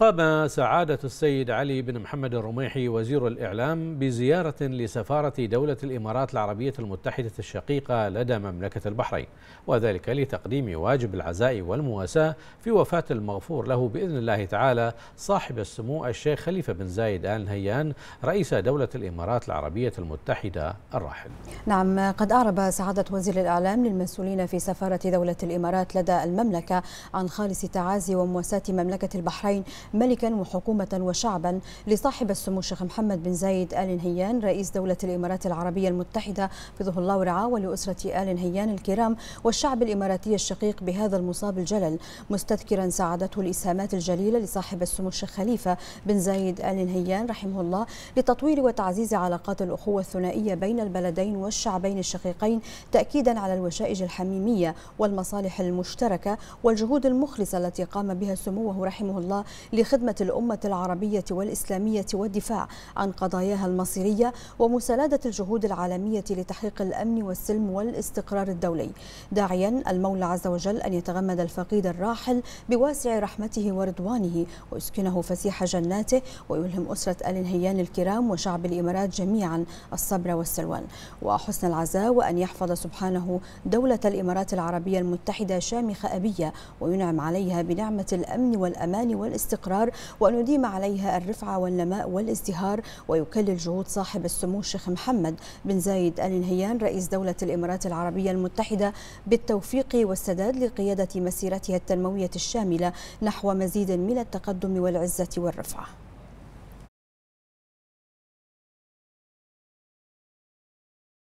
قام سعادة السيد علي بن محمد الرميحي وزير الإعلام بزيارة لسفارة دولة الإمارات العربية المتحدة الشقيقة لدى مملكة البحرين وذلك لتقديم واجب العزاء والمواساة في وفاة المغفور له بإذن الله تعالى صاحب السمو الشيخ خليفة بن زايد آل نهيان رئيس دولة الإمارات العربية المتحدة الراحل نعم قد أعرب سعادة وزير الإعلام للمسؤولين في سفارة دولة الإمارات لدى المملكة عن خالص تعازي ومواساة مملكة البحرين ملكا وحكومة وشعبا لصاحب السمو الشيخ محمد بن زايد آل نهيان رئيس دولة الإمارات العربية المتحدة حفظه الله ورعاه ولأسرة آل نهيان الكرام والشعب الإماراتي الشقيق بهذا المصاب الجلل مستذكرا ساعدته الإسهامات الجليلة لصاحب السمو الشيخ خليفة بن زايد آل نهيان رحمه الله لتطوير وتعزيز علاقات الأخوة الثنائية بين البلدين والشعبين الشقيقين تأكيدا على الوشائج الحميمية والمصالح المشتركة والجهود المخلصة التي قام بها سموه رحمه الله لخدمة الأمة العربية والإسلامية والدفاع عن قضاياها المصيرية ومساندة الجهود العالمية لتحقيق الأمن والسلم والاستقرار الدولي داعيا المولى عز وجل أن يتغمد الفقيد الراحل بواسع رحمته ورضوانه ويسكنه فسيح جناته ويلهم أسرة آل نهيان الكرام وشعب الإمارات جميعا الصبر والسلوان وحسن العزاء وأن يحفظ سبحانه دولة الإمارات العربية المتحدة شامخة أبية وينعم عليها بنعمة الأمن والأمان والاستقرار الاستقرار وأن يديم عليها الرفعة والنماء والازدهار ويكلل جهود صاحب السمو الشيخ محمد بن زايد آل نهيان رئيس دولة الإمارات العربية المتحدة بالتوفيق والسداد لقيادة مسيرتها التنموية الشاملة نحو مزيد من التقدم والعزة والرفعة